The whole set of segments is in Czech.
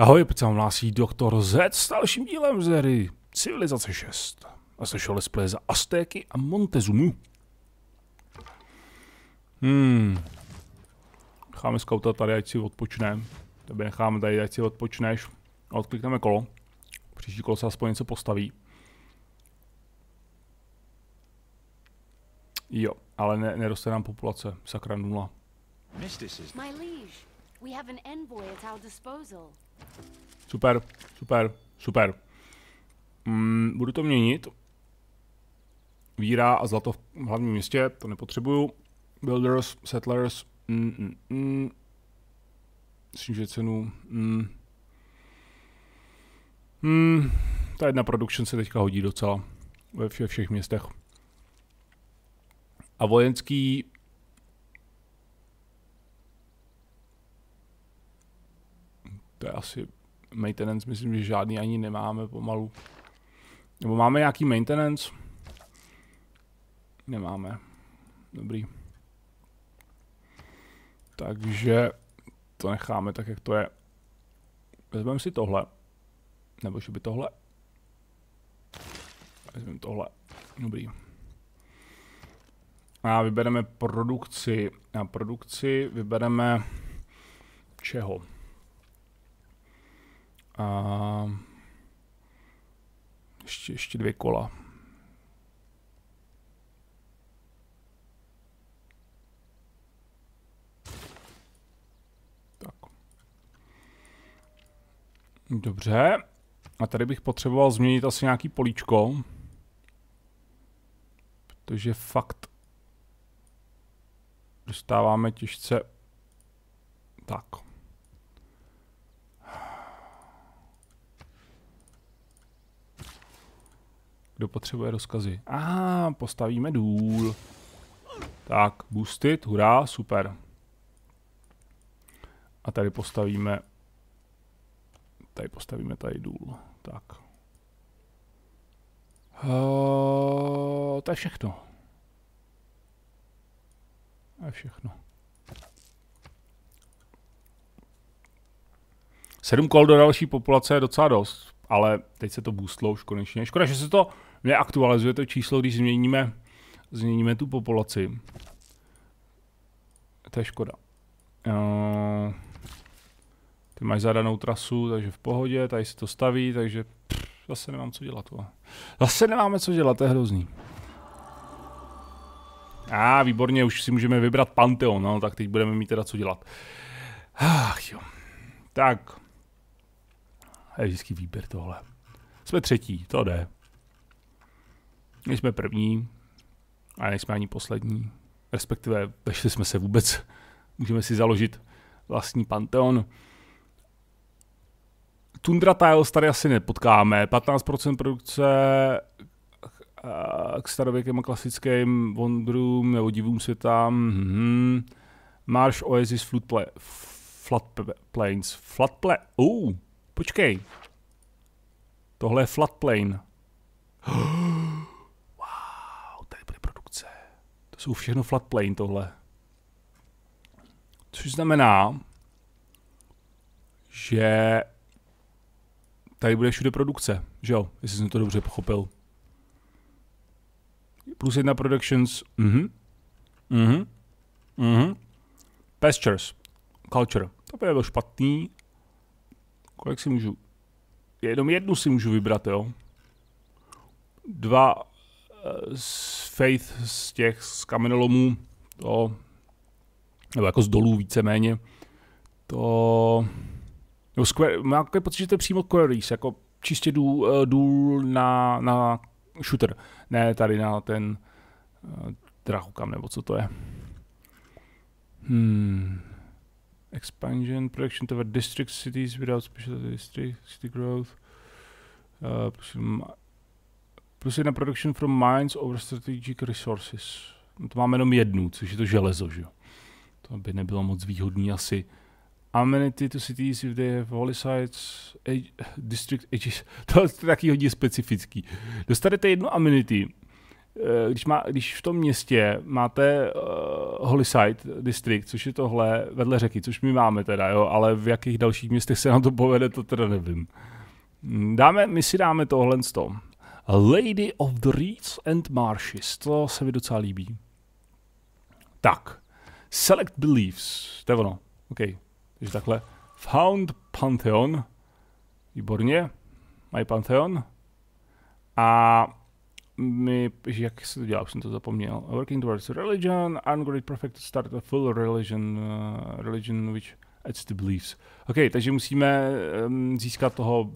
Ahoj, opět se vám hlásí doktor Z s dalším dílem z hry Civilizace 6. A slyšel display za Aztéky a Montezumu. Hmm. Necháme skauta tady, ať si odpočne. Tebe necháme tady, ať si odpočneš. A odklikneme kolo. Příští kolo se aspoň něco postaví. Jo, ale ne, neroste nám populace. Sakra nula. My liege, we have an envoy at our disposal. Super, super, super. Mm, budu to měnit. Víra a zlato v hlavním městě, to nepotřebuju. Builders, settlers, mm, mm, mm. snížit cenu. Mm. Mm, ta jedna production se teďka hodí docela ve všech, všech městech. A vojenský asi maintenance, myslím, že žádný ani nemáme pomalu. Nebo máme nějaký maintenance? Nemáme. Dobrý. Takže to necháme tak, jak to je. Vezmeme si tohle. Nebo že by tohle. Vezmeme tohle. Dobrý. A vybereme produkci. A produkci vybereme čeho? a ještě, ještě dvě kola. Tak. Dobře. A tady bych potřeboval změnit asi nějaký políčko. Protože fakt dostáváme těžce. Tak. Kdo potřebuje rozkazy? A ah, postavíme důl. Tak, boostit, hurá, super. A tady postavíme... Tady postavíme tady důl. Tak. Uh, to je všechno. To je všechno. Sedm kol do další populace je docela dost, ale teď se to boostlo už konečně. Škoda, že se to neaktualizuje to číslo, když změníme, změníme tu populaci. To je škoda. Uh, ty máš zadanou trasu, takže v pohodě, tady se to staví, takže pff, zase nemám co dělat. Tohle. Zase nemáme co dělat, to je hrozný. A ah, výborně, už si můžeme vybrat Pantheon, no, tak teď budeme mít teda co dělat. Ach jo. Tak. Je vždycky výběr tohle. Jsme třetí, to jde. Nejsme první, a nejsme ani poslední. Respektive vešli jsme se vůbec. Můžeme si založit vlastní panteon. Tundra Tiles tady asi nepotkáme. 15% produkce eh, k starověkým a klasickým Wondrům nebo divům světa. Mm-hmm. Marsh Oasis Flood, pla- Flat Plains. Flood pla- uh, počkej. Tohle je Flood Plain. jsou všechno flat plane tohle. Což znamená, že tady bude všude produkce, že jo, jestli jsem to dobře pochopil. Plus jedna productions, mhm, mhm, mhm. Pastures, culture, to by bylo špatný. Kolik si můžu? Jenom jednu si můžu vybrat, jo. Dva z Faith, z těch z kamenolomů, to, nebo jako z dolů víceméně, to, nebo square, mám takový pocit, že to je přímo queries, jako čistě důl, eh, důl na, na shooter, ne tady na ten uh, drahokam, nebo co to je. Hmm. Expansion, production the district cities without special district, city growth. Uh, Plus jedna production from mines over strategic resources. No to máme jenom jednu, což je to železo, že jo. To by nebylo moc výhodný asi. Amenity to cities if they have holy sites, age, district ages. To je taky hodně specifický. Dostanete jednu amenity, eh, když, má, když v tom městě máte uh, site district, což je tohle vedle řeky, což my máme teda, jo, ale v jakých dalších městech se nám to povede, to teda nevím. Hm, dáme, my si dáme tohle z toho. Lady of the Reeds and Marshes. To se mi docela líbí. Tak. Select Beliefs. To je ono. OK. Takže takhle. Found Pantheon. Výborně. My Pantheon. A my jak se to dělá, už jsem to zapomněl. Working towards religion, I'm great perfect to start a full religion, uh, religion which adds the beliefs. OK, takže musíme um, získat toho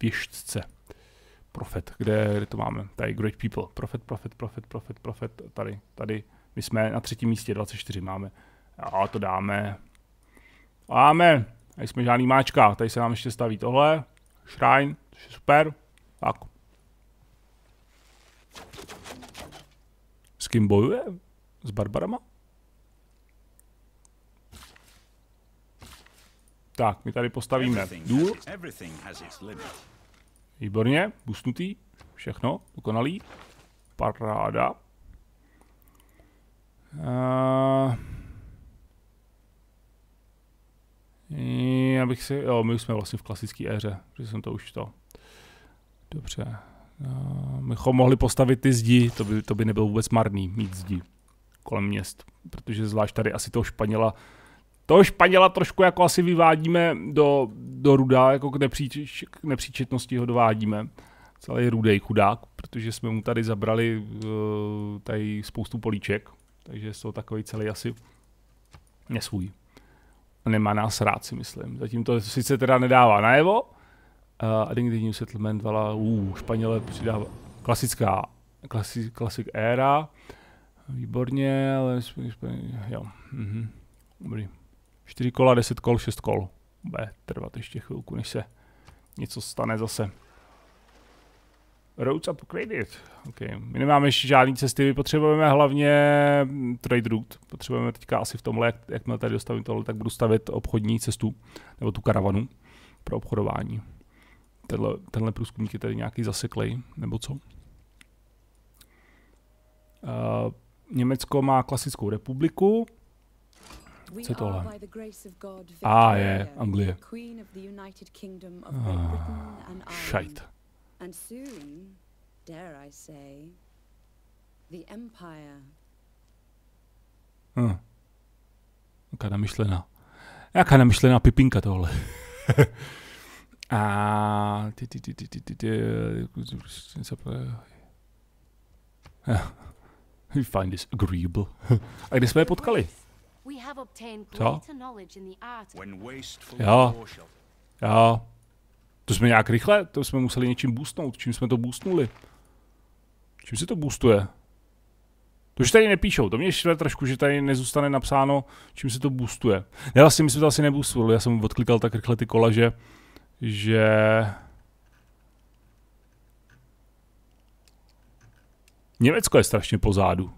věštce. Profet, kde, kde to máme? Tady Great People. Profet, profet, profet, profet, profet. Tady, tady. My jsme na třetím místě, 24 máme. A to dáme. Dáme. A jsme žádný máčka. Tady se nám ještě staví tohle. Shrine, což je super. Tak. S kým bojuje? S Barbarama? Tak, my tady postavíme důl. Výborně, busnutý. Všechno, dokonalý. Paráda. Eh, já bych si, jo, my už jsme vlastně v klasické éře, že jsem to už to. Dobře. Eh, my bychom mohli postavit ty zdi, to by, to by nebylo vůbec marný mít zdi kolem měst, protože zvlášť tady asi toho Španěla toho Španěla trošku jako asi vyvádíme do, do ruda, jako k, nepříč, k nepříčetnosti ho dovádíme. Celý rudej chudák, protože jsme mu tady zabrali uh, tady spoustu políček, takže jsou takový celý asi nesvůj. A nemá nás rád, si myslím. Zatím to sice teda nedává najevo, uh, eh, Adding Settlement, vala, uh, Španěle přidává. Klasická, klasi, klasik éra. Výborně, ale jo, Mm-hmm. dobrý. 4 kola, 10 kol, 6 kol. Bude trvat ještě chvilku, než se něco stane zase. Roads upgraded. Okay. My nemáme ještě žádný cesty, my potřebujeme hlavně trade route. Potřebujeme teďka asi v tomhle, jak, jakmile tady dostavím tohle, tak budu stavět obchodní cestu, nebo tu karavanu pro obchodování. Tenhle, tenhle průzkumník je tady nějaký zaseklej, nebo co? Uh, Německo má klasickou republiku, co je tohle? A ah, je Anglie. Ah, šajt. And soon, dare I say, the Empire. Hm. Jaká namyšlená. Jaká namyšlená pipinka tohle. A ty, ty, ty, ty, ty, ty, ty, ty find this agreeable. A ty ty ty ty co? Jo. Jo. To jsme nějak rychle, to jsme museli něčím boostnout. Čím jsme to boostnuli? Čím se to boostuje? To, že tady nepíšou, to mě šle trošku, že tady nezůstane napsáno, čím se to boostuje. Já vlastně myslím, že to asi neboostovali, já jsem odklikal tak rychle ty kola, že... že... Německo je strašně pozádu.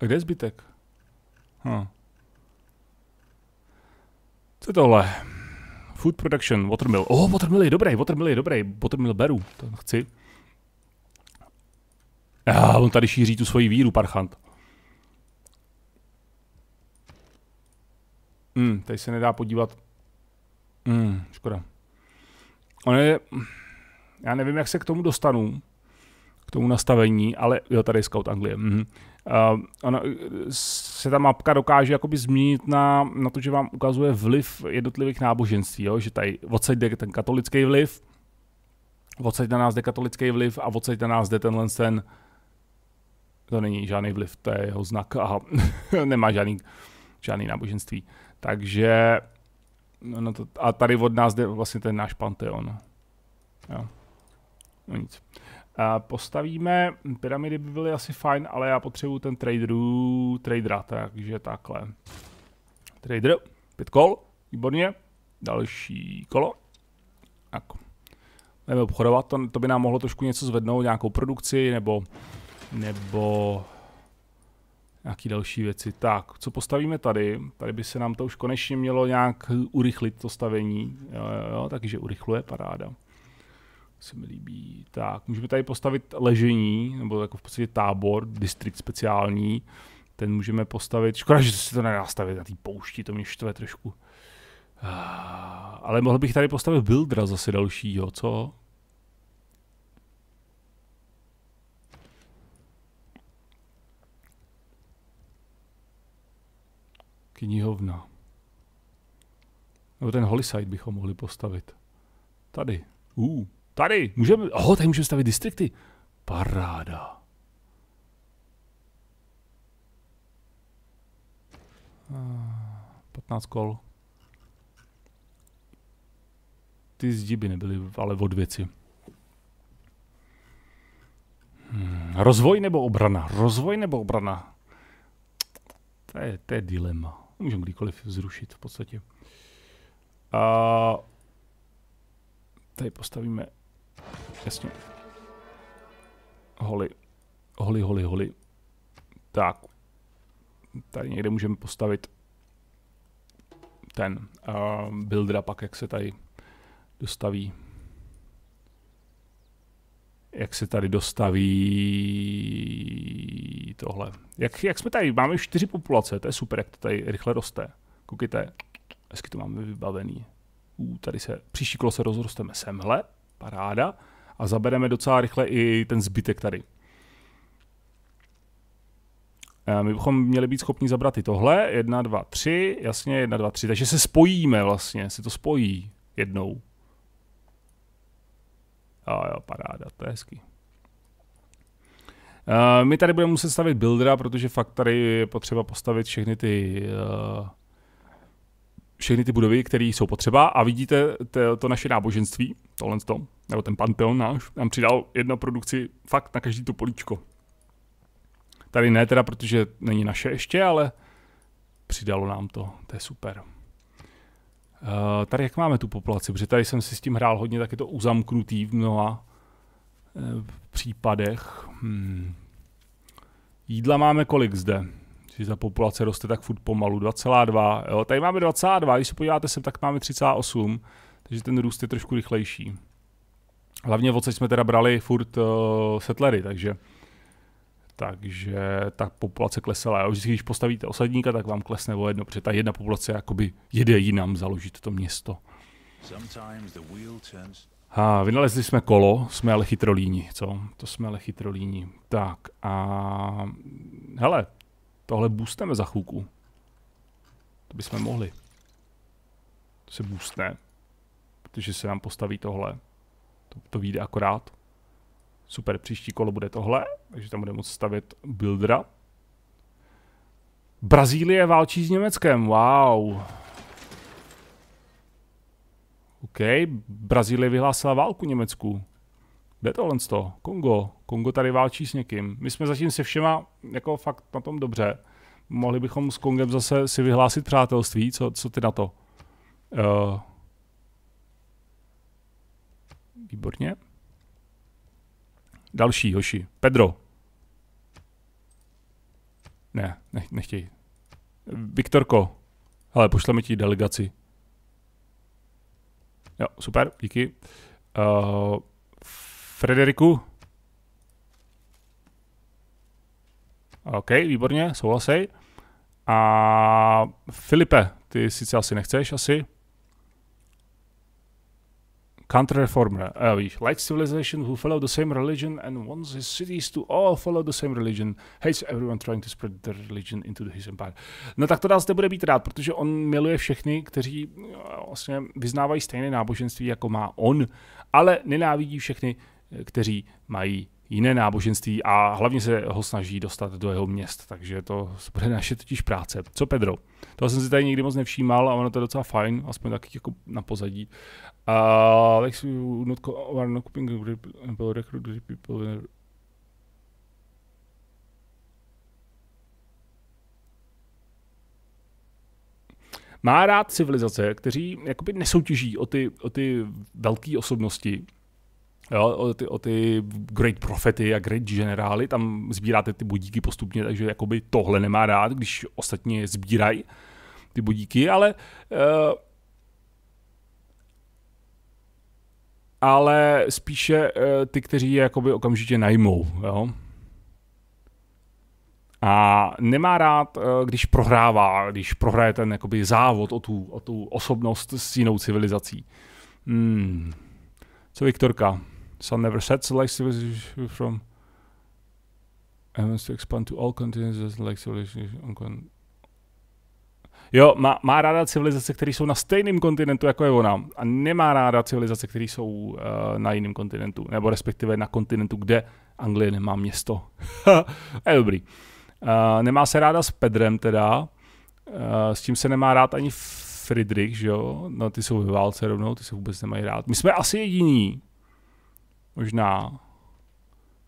A kde je zbytek? Hm. Co je tohle? Food production, watermill. Oh, watermill je dobrý, watermill je dobrý. Watermill beru, to chci. A ah, on tady šíří tu svoji víru, parchant. Hmm, tady se nedá podívat. Hmm, škoda. On je... Já nevím, jak se k tomu dostanu k tomu nastavení, ale jo, tady je Scout Anglie. Mhm. Uh, ona, se ta mapka dokáže jakoby změnit na, na to, že vám ukazuje vliv jednotlivých náboženství, jo? že tady odsaď jde ten katolický vliv, odsaď na nás jde katolický vliv a odsaď na nás jde tenhle ten, to není žádný vliv, to je jeho znak, a nemá žádný, žádný náboženství. Takže, no, no to, a tady od nás jde vlastně ten náš panteon. Jo. No nic. Postavíme, pyramidy by byly asi fajn, ale já potřebuju ten traderu, tradera, takže takhle. Trader, pět kol, výborně. Další kolo. Tak. Jdeme obchodovat, to, to by nám mohlo trošku něco zvednout, nějakou produkci, nebo, nebo nějaký další věci. Tak, co postavíme tady? Tady by se nám to už konečně mělo nějak urychlit to stavení. Jo, jo, jo takže urychluje, paráda se mi líbí. Tak, můžeme tady postavit ležení, nebo jako v podstatě tábor, distrikt speciální. Ten můžeme postavit, škoda, že se to nedá stavit na té poušti, to mě štve trošku. Ah, ale mohl bych tady postavit buildra, zase dalšího, co? Knihovna. Nebo ten Holisite bychom mohli postavit. Tady. Uh. Tady můžeme, oho, tady můžeme stavit distrikty. Paráda. Uh, ah, 15 kol. Ty zdi by nebyly ale od věci. Hmm, rozvoj nebo obrana? Rozvoj nebo obrana? To je, to je dilema. Můžeme kdykoliv zrušit v podstatě. A tady postavíme Jasně. Holy. Holy, holy, holy. Tak. Tady někde můžeme postavit ten uh, a pak, jak se tady dostaví. Jak se tady dostaví tohle. Jak, jak jsme tady, máme čtyři populace, to je super, jak to tady rychle roste. Koukejte, hezky to máme vybavený. U, tady se, příští kolo se rozrosteme semhle. Paráda. A zabereme docela rychle i ten zbytek tady. My bychom měli být schopni zabrat i tohle. 1, 2, 3, jasně 1, 2, 3. Takže se spojíme vlastně, se to spojí jednou. A jo, paráda, to je hezký. my tady budeme muset stavit buildera, protože fakt tady je potřeba postavit všechny ty uh, všechny ty budovy, které jsou potřeba a vidíte to, to naše náboženství, tohle to, nebo ten panteon náš, nám přidal jedno produkci fakt na každý tu políčko. Tady ne teda, protože není naše ještě, ale přidalo nám to, to je super. Eh, tady jak máme tu populaci, protože tady jsem si s tím hrál hodně, tak je to uzamknutý v mnoha eh, případech. Hmm. Jídla máme kolik zde? že ta populace roste tak furt pomalu, 2,2. Jo, tady máme 2,2, když se podíváte sem, tak máme 3,8, takže ten růst je trošku rychlejší. Hlavně odsaď jsme teda brali furt uh, eh, setlery, takže takže ta populace klesala. Jo. Vždycky, když postavíte osadníka, tak vám klesne o jedno, protože ta jedna populace jakoby jede jinam založit to město. A vynalezli jsme kolo, jsme ale chytrolíni, co? To jsme ale chytrolíni. Tak a hele, Tohle boosteme za chvilku. To bychom mohli. To se boostne. Protože se nám postaví tohle. To, to vyjde akorát. Super, příští kolo bude tohle, takže tam budeme moct stavět buildera. Brazílie válčí s Německem, wow. OK, Brazílie vyhlásila válku Německu jde tohle z toho. Kongo. Kongo tady válčí s někým. My jsme zatím se všema jako fakt na tom dobře. Mohli bychom s Kongem zase si vyhlásit přátelství. Co, co ty na to? Uh, výborně. Další hoši. Pedro. Ne, ne nechtějí. Viktorko. Ale pošleme ti delegaci. Jo, super, díky. Uh, Frederiku? OK, výborně, souhlasej. A Filipe, ty sice asi nechceš, asi. Counter-reformer, uh, eh, víš, like civilization who follow the same religion and wants his cities to all follow the same religion, hates everyone trying to spread their religion into his empire. No tak to nás bude být rád, protože on miluje všechny, kteří eh, vlastně vyznávají stejné náboženství, jako má on, ale nenávidí všechny, kteří mají jiné náboženství a hlavně se ho snaží dostat do jeho měst, takže to bude naše totiž práce. Co Pedro? To jsem si tady nikdy moc nevšímal a ono to je docela fajn, aspoň taky jako na pozadí. Alex, not, coping, people people má rád civilizace, kteří jakoby nesoutěží o ty, o ty velké osobnosti, Jo, o, ty, o ty great profety a great generály, tam sbíráte ty bodíky postupně, takže jakoby tohle nemá rád, když ostatně sbírají ty bodíky, ale uh, ale spíše uh, ty, kteří je jakoby okamžitě najmou, jo. A nemá rád, eh, když prohrává, když prohraje ten jakoby závod o tu, o tu osobnost s jinou civilizací. Hmm. Co Viktorka? Sun never said select civilization from heavens to expand to all continents as like civilization on Jo, má, má ráda civilizace, které jsou na stejném kontinentu, jako je ona. A nemá ráda civilizace, které jsou uh, na jiném kontinentu. Nebo respektive na kontinentu, kde Anglie nemá město. je dobrý. Uh, nemá se ráda s Pedrem teda. Uh, s tím se nemá rád ani Friedrich, že jo? No ty jsou ve válce rovnou, ty se vůbec nemají rád. My jsme asi jediní, možná.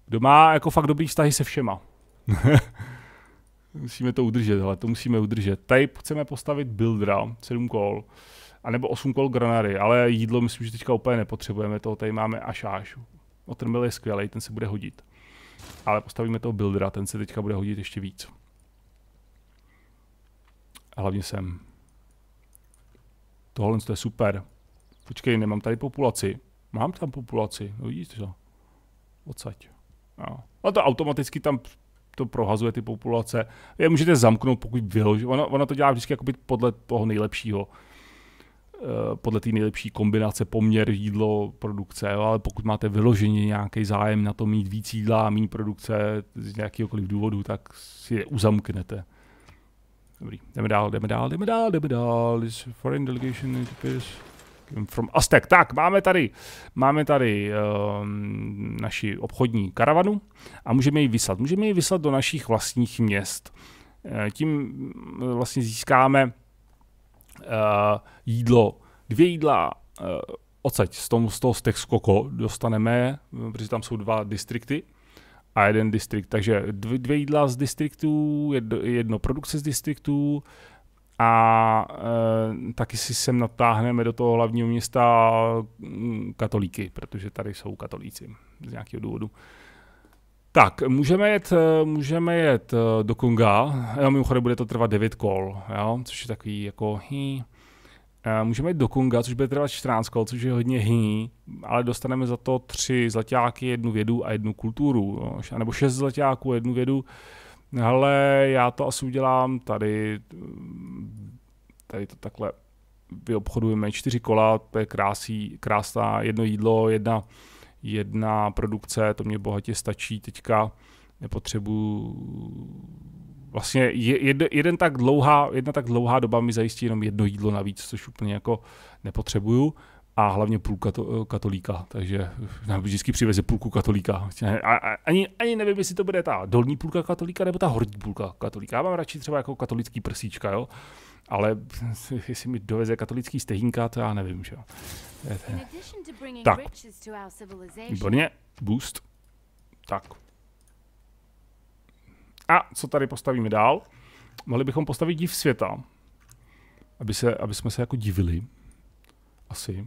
Kdo má jako fakt dobrý vztahy se všema. musíme to udržet, ale to musíme udržet. Tady chceme postavit buildra, 7 kol, anebo 8 kol granary, ale jídlo myslím, že teďka úplně nepotřebujeme, toho tady máme až až. Otrmil je skvělý, ten se bude hodit. Ale postavíme toho buildra, ten se teďka bude hodit ještě víc. A hlavně sem. Tohle to je super. Počkej, nemám tady populaci. Mám tam populaci, no vidíš to. Odsaď. No. No to automaticky tam to prohazuje ty populace. Je můžete zamknout, pokud vyloží. Ona, ona to dělá vždycky jakoby podle toho nejlepšího eh, podle té nejlepší kombinace poměr jídlo, produkce, jo, ale pokud máte vyloženě nějaký zájem na to mít víc jídla a méně produkce z nějakéhokoliv důvodu, tak si je uzamknete. Dobrý, jdeme dál, jdeme dál, jdeme dál, jdeme dál. This foreign delegation appears from Aztec. Tak, máme tady, máme tady uh, naši obchodní karavanu a můžeme ji vyslat. Můžeme ji vyslat do našich vlastních měst. Eh, tím eh, vlastně získáme uh, jídlo, dvě jídla uh, odsaď, z, tom, z toho z Texcoco dostaneme, protože tam jsou dva distrikty a jeden distrikt, takže dvě, dvě jídla z distriktů, jedno, jedno produkce z distriktů, a e, taky si sem natáhneme do toho hlavního města mm, katolíky, protože tady jsou katolíci z nějakého důvodu. Tak, můžeme jet, eh, můžeme jet eh, do Konga, jo, mimochodem bude to trvat 9 kol, jo? což je takový jako hý. Můžeme jít do Kunga, což bude trvat 14 kol, což je hodně hý, ale dostaneme za to tři zlatáky, jednu vědu a jednu kulturu, jo? nebo šest zlatáků jednu vědu ale já to asi udělám tady, tady to takhle vyobchodujeme čtyři kola, to je krásí, krásná jedno jídlo, jedna, jedna produkce, to mě bohatě stačí teďka, nepotřebuju vlastně jed, jeden tak dlouhá, jedna tak dlouhá doba mi zajistí jenom jedno jídlo navíc, což úplně jako nepotřebuju a hlavně půlka kato, katolíka, takže vždycky přiveze půlku katolíka. A, a, ani, ani nevím, jestli to bude ta dolní půlka katolíka nebo ta horní půlka katolíka. Já mám radši třeba jako katolický prsíčka, jo? ale jestli mi doveze katolický stehínka, to já nevím, že jo. Tak, výborně, boost. Tak. A co tady postavíme dál? Mohli bychom postavit div světa, aby, se, aby jsme se jako divili. Asi.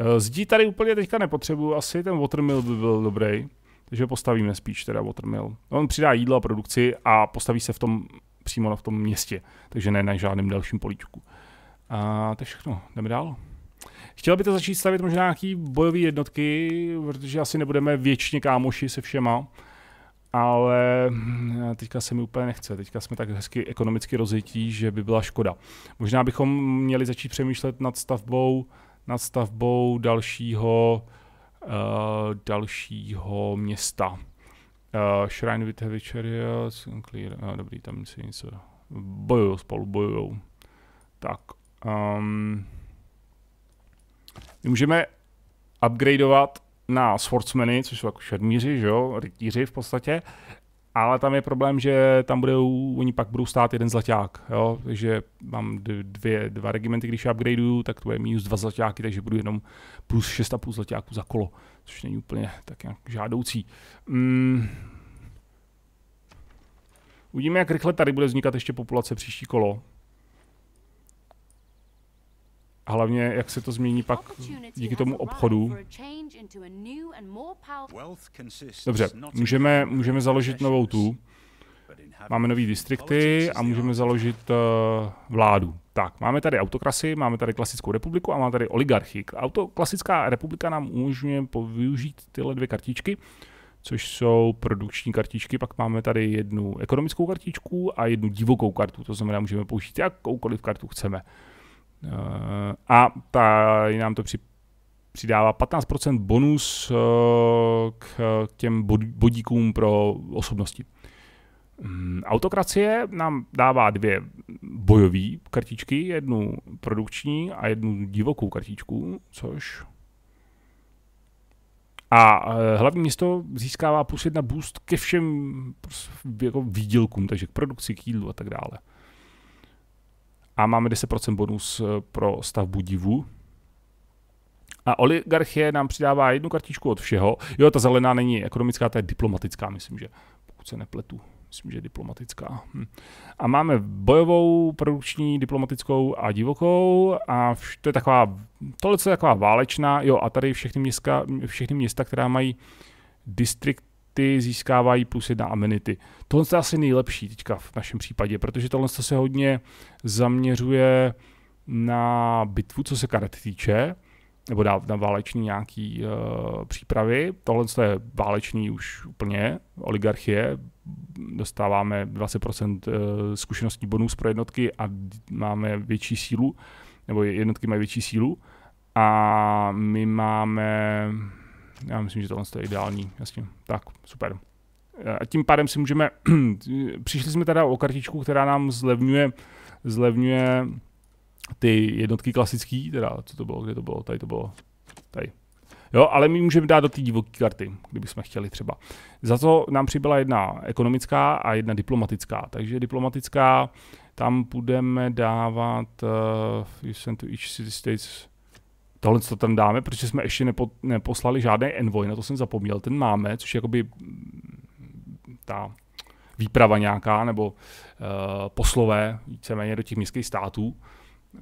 Eh, zdí tady úplně teďka nepotřebuju, asi ten watermill by byl dobrý. Takže postavíme spíš teda watermill. On přidá jídlo a produkci a postaví se v tom přímo v tom městě, takže ne na žádném dalším políčku. A to je všechno, jdeme dál. Chtěl by to začít stavit možná nějaký bojové jednotky, protože asi nebudeme věčně kámoši se všema, ale hm, teďka se mi úplně nechce. Teďka jsme tak hezky ekonomicky rozjetí, že by byla škoda. Možná bychom měli začít přemýšlet nad stavbou nad stavbou dalšího, uh, dalšího města. Uh, Shrine with Heavy Chariots, clear, uh, dobrý, tam si něco, bojujou spolu, bojujou. Tak, um, my můžeme upgradeovat na sportsmeny, což jsou jako šermíři, že jo, rytíři v podstatě, ale tam je problém, že tam budou, oni pak budou stát jeden zlaťák, jo? takže mám dvě, dva regimenty, když upgradeuju, tak to je minus dva zlaťáky, takže budu jenom plus 6,5 zlaťáků za kolo, což není úplně tak nějak žádoucí. Mm. Uvidíme, jak rychle tady bude vznikat ještě populace příští kolo. A hlavně, jak se to změní pak díky tomu obchodu. Dobře, můžeme, můžeme založit novou tu. Máme nový distrikty a můžeme založit uh, vládu. Tak, máme tady autokrasy, máme tady klasickou republiku a máme tady oligarchii. Auto, klasická republika nám umožňuje využít tyhle dvě kartičky, což jsou produkční kartičky, pak máme tady jednu ekonomickou kartičku a jednu divokou kartu, to znamená, můžeme použít jakoukoliv kartu chceme. Eh, a tady nám to při, přidává 15% bonus eh, k, k těm bodíkům pro osobnosti. Mm, autokracie nám dává dvě bojové kartičky, jednu produkční a jednu divokou kartičku, což... A eh, hlavní město získává plus jedna boost ke všem jako výdělkům, takže k produkci, k jídlu a tak dále a máme 10% bonus eh, pro stavbu divu. A oligarchie nám přidává jednu kartičku od všeho. Jo, ta zelená není ekonomická, ta je diplomatická, myslím, že pokud se nepletu. Myslím, že je diplomatická. Hm. A máme bojovou, produkční, diplomatickou a divokou. A vš- to je taková, tohle je taková válečná. Jo, a tady všechny městka, všechny města která mají distrikt ty získávají plus jedna amenity. Tohle je asi nejlepší teďka v našem případě, protože tohle se hodně zaměřuje na bitvu, co se karet týče, nebo na, na váleční nějaký uh, přípravy. Tohle je váleční už úplně oligarchie. Dostáváme 20% eh, zkušeností bonus pro jednotky a máme větší sílu, nebo jednotky mají větší sílu. A my máme já myslím, že tohle je ideální, jasně. Tak, super. E, a tím pádem si můžeme, přišli jsme teda o kartičku, která nám zlevňuje, zlevňuje ty jednotky klasický, teda co to bylo, kde to bylo, tady to bylo, tady. Jo, ale my můžeme dát do té divoké karty, kdybychom chtěli třeba. Za to nám přibyla jedna ekonomická a jedna diplomatická. Takže diplomatická, tam budeme dávat uh, you send to each city states tohle co tam dáme, protože jsme ještě nepo, neposlali žádný envoy, na to jsem zapomněl, ten máme, což je jakoby mm, ta výprava nějaká, nebo uh, poslové víceméně do těch městských států, uh,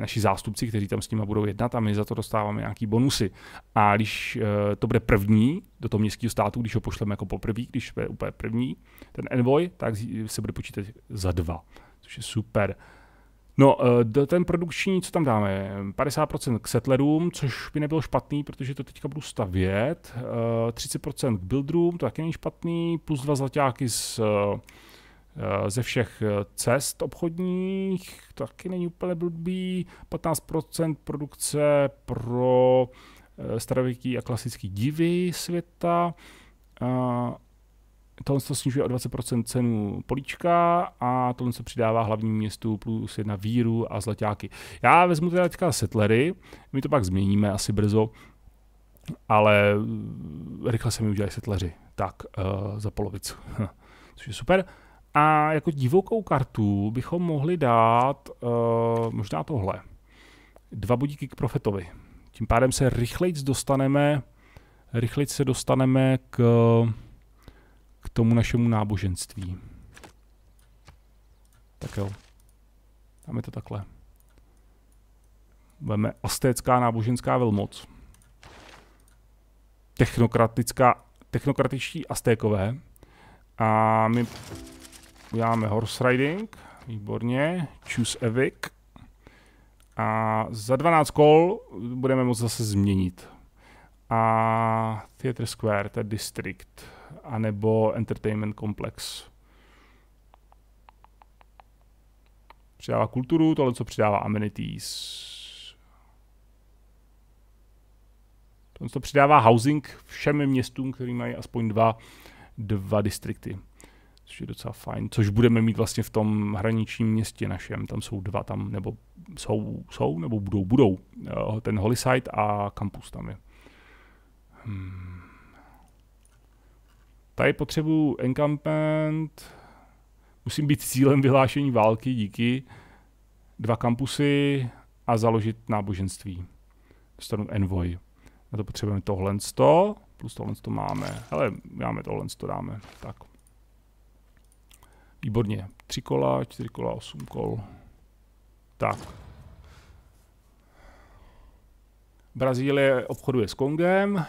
naši zástupci, kteří tam s nimi budou jednat a my za to dostáváme nějaký bonusy. A když uh, to bude první do toho městského státu, když ho pošleme jako poprvé, když bude úplně první ten envoy, tak se bude počítat za dva, což je super. No, eh, ten produkční, co tam dáme, 50% k settlerům, což by nebylo špatný, protože to teďka budu stavět, 30% eh, k buildrům, to taky není špatný, plus dva zlatáky z, eh, ze všech cest obchodních, to taky není úplně blbý, 15% produkce pro starověký a klasický divy světa, tohle se snižuje o 20% cenu políčka a tohle se přidává hlavnímu městu plus jedna víru a zlaťáky. Já vezmu teda teďka setlery, my to pak změníme asi brzo, ale rychle se mi udělají setleři, tak uh, za polovicu, hm, což je super. A jako divokou kartu bychom mohli dát uh, možná tohle. Dva bodíky k profetovi. Tím pádem se rychleji dostaneme, rychleji se dostaneme k uh, tomu našemu náboženství. Tak jo. Dáme to takhle. Veme astécká náboženská velmoc. Technokratická, technokratičtí astékové. A my uděláme horse riding. Výborně. Choose evic. A za 12 kol budeme moct zase změnit. A Theatre Square, to je district anebo entertainment komplex. Přidává kulturu, tohle, co přidává amenities. Tohle to přidává housing všem městům, který mají aspoň dva, dva distrikty. Což je docela fajn. Což budeme mít vlastně v tom hraničním městě našem. Tam jsou dva, tam nebo jsou, jsou nebo budou, budou. Eh, ten Holyside a kampus tam je. Hmm. Tady potřebuju encampment, musím být cílem vyhlášení války, díky, dva kampusy a založit náboženství. Dostanu envoy. Na to potřebujeme tohle 100, plus tohle 100 máme. Hele, máme tohle 100 dáme. Tak. Výborně. Tři kola, čtyři kola, osm kol. Tak. Brazílie obchoduje s Kongem.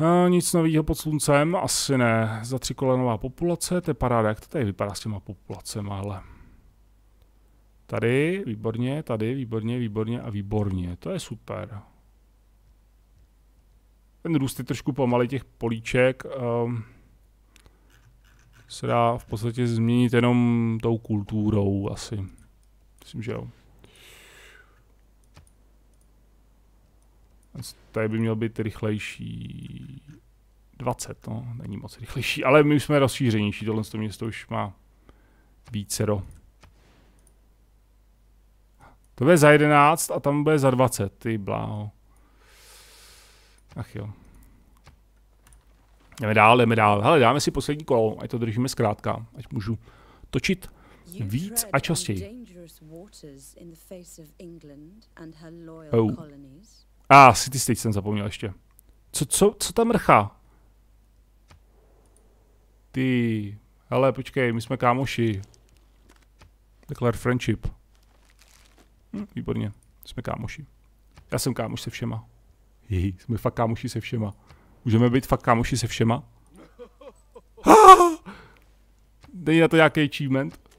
A eh, nic nového pod sluncem, asi ne. Za tři kolenová populace, to je paráda, jak to tady vypadá s těma populace ale... Tady, výborně, tady, výborně, výborně a výborně, to je super. Ten růst je trošku pomalý těch políček. Um, se dá v podstatě změnit jenom tou kulturou asi. Myslím, že jo. Tady by měl být rychlejší 20, no, není moc rychlejší, ale my už jsme rozšířenější, tohle to město už má vícero. To bude za 11 a tam bude za 20, ty bláho. Ach jo. Jdeme dál, jdeme dál. Hele, dáme si poslední kolo, ať to držíme zkrátka, ať můžu točit víc a častěji. Oh. A ah, City Stage jsem zapomněl ještě. Co, co, co tam mrchá? Ty, hele, počkej, my jsme kámoši. Declare friendship. Hm, výborně, jsme kámoši. Já jsem kámoš se všema. Jí, jsme fakt kámoši se všema. Můžeme být fakt kámoši se všema? Dej na to nějaký achievement.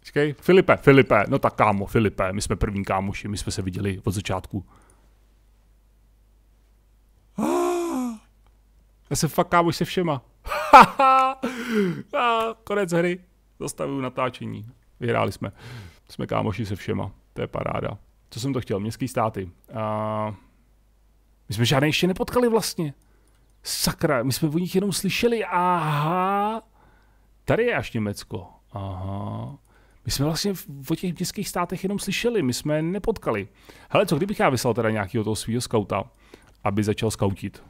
Počkej, Filipe, Filipe, no tak kámo, Filipe, my jsme první kámoši, my jsme se viděli od začátku. Já se fakt kámoš se všema. A konec hry. Zastavuju natáčení. Vyhráli jsme. Jsme kámoši se všema. To je paráda. Co jsem to chtěl? Městský státy. A... My jsme žádné ještě nepotkali vlastně. Sakra, my jsme o nich jenom slyšeli. Aha. Tady je až Německo. Aha. My jsme vlastně o těch městských státech jenom slyšeli, my jsme je nepotkali. Hele, co kdybych já vyslal teda nějakého toho svého skauta, aby začal skautit?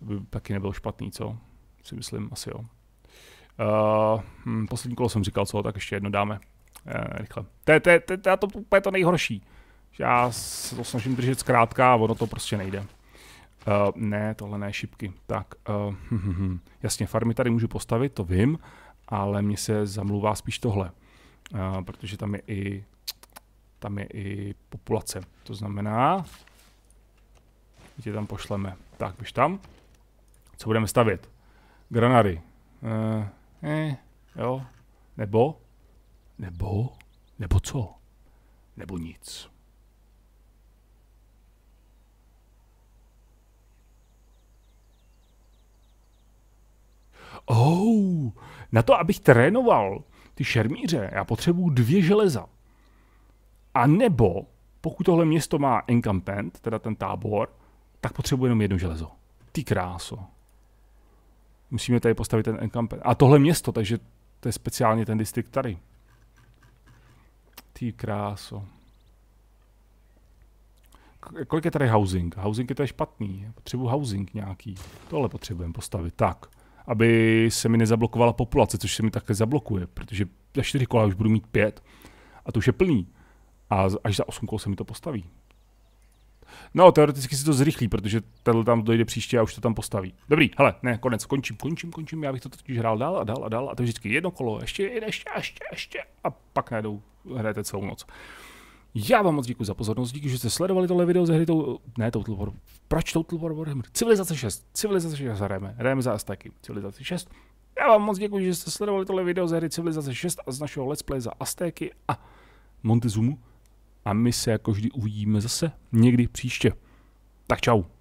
by taky nebyl špatný, co? Si myslím, asi jo. Uh, hm, poslední kolo jsem říkal, co, tak ještě jedno dáme. Uh, rychle. To je to, to, to, to, to to nejhorší. Já se to snažím držet zkrátka a ono to prostě nejde. Uh, ne, tohle ne šipky. Tak, uh, hm, hm, hm. jasně, farmy tady můžu postavit, to vím, ale mně se zamluvá spíš tohle, uh, protože tam je i tam je i populace. To znamená, že tam pošleme. Tak, běž tam co budeme stavět? Granary. Eh, eh, jo. Nebo? Nebo? Nebo co? Nebo nic. Oh, na to, abych trénoval ty šermíře, já potřebuju dvě železa. A nebo, pokud tohle město má encampment, teda ten tábor, tak potřebuji jenom jedno železo. Ty kráso musíme tady postavit ten encampment. A tohle město, takže to je speciálně ten distrikt tady. Ty kráso. Kolik je tady housing? Housing je tady špatný. Potřebuji housing nějaký. Tohle potřebujeme postavit. Tak. Aby se mi nezablokovala populace, což se mi také zablokuje, protože za čtyři kola už budu mít pět. A to už je plný. A až za osm kol se mi to postaví. No, teoreticky si to zrychlí, protože tenhle tam dojde příště a už to tam postaví. Dobrý, hele, ne, konec, končím, končím, končím, já bych to totiž hrál dál a dál a dál a to vždycky jedno kolo, ještě, ještě, ještě, ještě a pak najdou, hrajete celou noc. Já vám moc děkuji za pozornost, díky, že jste sledovali tohle video ze hry tou, ne Total War, proč Total War Warhammer? Civilizace 6, Civilizace 6 hrajeme, hrajeme za Azteky, Civilizace 6. Já vám moc děkuji, že jste sledovali tohle video ze hry Civilizace 6 a z našeho Let's Play za Aztéky a Montezumu a my se jako vždy uvidíme zase někdy příště. Tak čau.